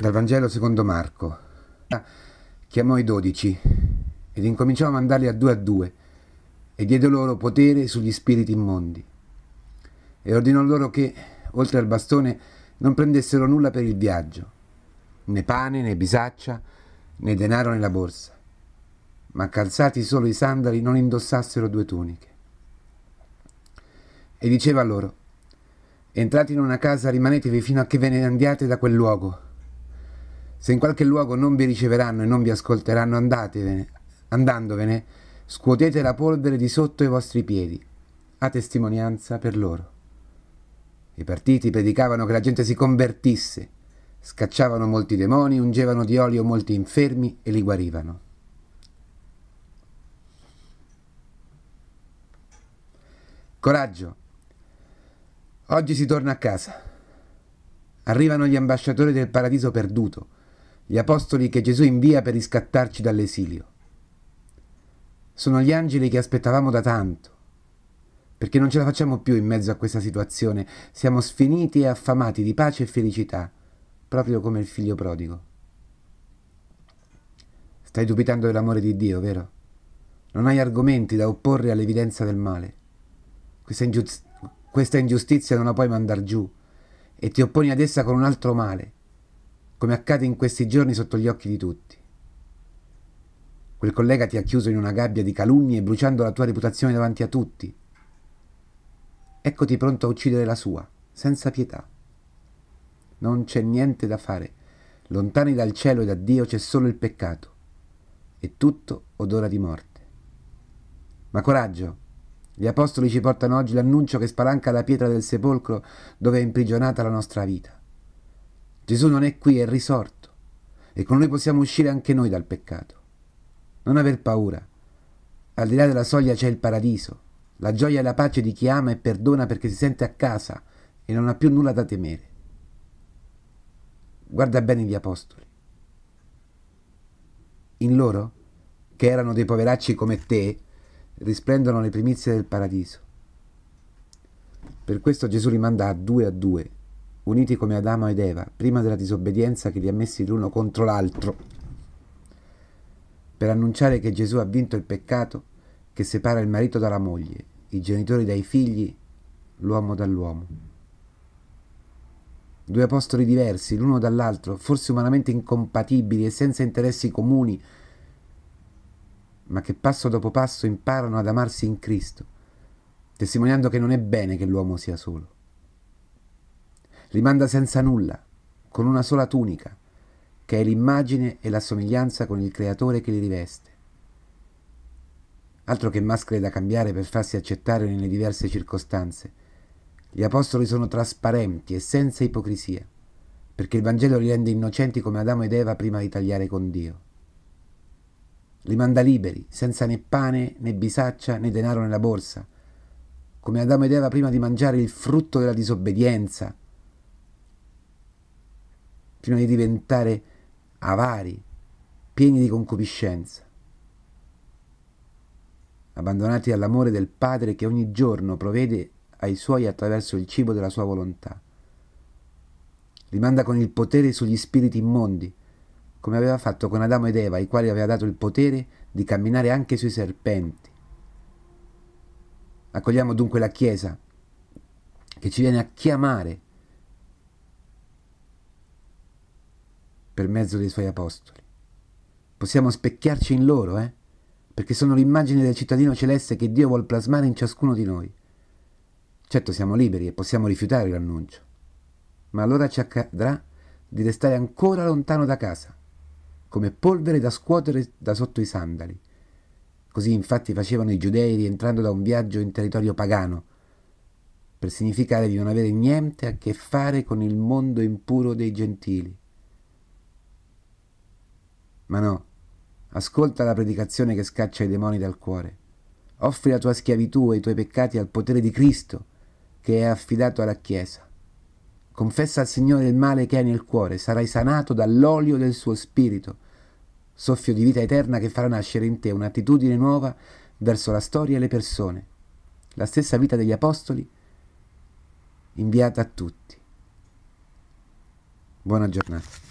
Dal Vangelo secondo Marco. Ah, chiamò i dodici ed incominciò a mandarli a due a due e diede loro potere sugli spiriti immondi. E ordinò loro che, oltre al bastone, non prendessero nulla per il viaggio, né pane, né bisaccia, né denaro nella borsa, ma calzati solo i sandali non indossassero due tuniche. E diceva loro, entrate in una casa, rimanetevi fino a che ve ne andiate da quel luogo se in qualche luogo non vi riceveranno e non vi ascolteranno, andatevene, andandovene, scuotete la polvere di sotto i vostri piedi, a testimonianza per loro. I partiti predicavano che la gente si convertisse, scacciavano molti demoni, ungevano di olio molti infermi e li guarivano. Coraggio! Oggi si torna a casa. Arrivano gli ambasciatori del paradiso perduto gli apostoli che Gesù invia per riscattarci dall'esilio. Sono gli angeli che aspettavamo da tanto, perché non ce la facciamo più in mezzo a questa situazione, siamo sfiniti e affamati di pace e felicità, proprio come il figlio prodigo. Stai dubitando dell'amore di Dio, vero? Non hai argomenti da opporre all'evidenza del male. Questa, ingiustizia, questa ingiustizia non la puoi mandar giù e ti opponi ad essa con un altro male, come accade in questi giorni sotto gli occhi di tutti. Quel collega ti ha chiuso in una gabbia di calunnie bruciando la tua reputazione davanti a tutti. Eccoti pronto a uccidere la sua, senza pietà. Non c'è niente da fare. Lontani dal cielo e da Dio c'è solo il peccato. E tutto odora di morte. Ma coraggio, gli apostoli ci portano oggi l'annuncio che spalanca la pietra del sepolcro dove è imprigionata la nostra vita. Gesù non è qui, è risorto e con lui possiamo uscire anche noi dal peccato. Non aver paura. Al di là della soglia c'è il paradiso, la gioia e la pace di chi ama e perdona perché si sente a casa e non ha più nulla da temere. Guarda bene gli apostoli. In loro, che erano dei poveracci come te, risplendono le primizie del paradiso. Per questo Gesù li manda a due a due uniti come Adamo ed Eva, prima della disobbedienza che li ha messi l'uno contro l'altro, per annunciare che Gesù ha vinto il peccato che separa il marito dalla moglie, i genitori dai figli, l'uomo dall'uomo. Due apostoli diversi, l'uno dall'altro, forse umanamente incompatibili e senza interessi comuni, ma che passo dopo passo imparano ad amarsi in Cristo, testimoniando che non è bene che l'uomo sia solo li manda senza nulla, con una sola tunica, che è l'immagine e la somiglianza con il creatore che li riveste. Altro che maschere da cambiare per farsi accettare nelle diverse circostanze. Gli apostoli sono trasparenti e senza ipocrisia, perché il Vangelo li rende innocenti come Adamo ed Eva prima di tagliare con Dio. Li manda liberi, senza né pane, né bisaccia, né denaro nella borsa, come Adamo ed Eva prima di mangiare il frutto della disobbedienza, fino a diventare avari, pieni di concupiscenza, abbandonati all'amore del Padre che ogni giorno provvede ai suoi attraverso il cibo della sua volontà. Rimanda con il potere sugli spiriti immondi, come aveva fatto con Adamo ed Eva, ai quali aveva dato il potere di camminare anche sui serpenti. Accogliamo dunque la Chiesa, che ci viene a chiamare per mezzo dei suoi apostoli. Possiamo specchiarci in loro, eh? perché sono l'immagine del cittadino celeste che Dio vuol plasmare in ciascuno di noi. Certo siamo liberi e possiamo rifiutare l'annuncio, ma allora ci accadrà di restare ancora lontano da casa, come polvere da scuotere da sotto i sandali. Così infatti facevano i giudei rientrando da un viaggio in territorio pagano, per significare di non avere niente a che fare con il mondo impuro dei gentili. Ma no, ascolta la predicazione che scaccia i demoni dal cuore. Offri la tua schiavitù e i tuoi peccati al potere di Cristo, che è affidato alla Chiesa. Confessa al Signore il male che hai nel cuore, sarai sanato dall'olio del suo spirito, soffio di vita eterna che farà nascere in te un'attitudine nuova verso la storia e le persone, la stessa vita degli Apostoli inviata a tutti. Buona giornata.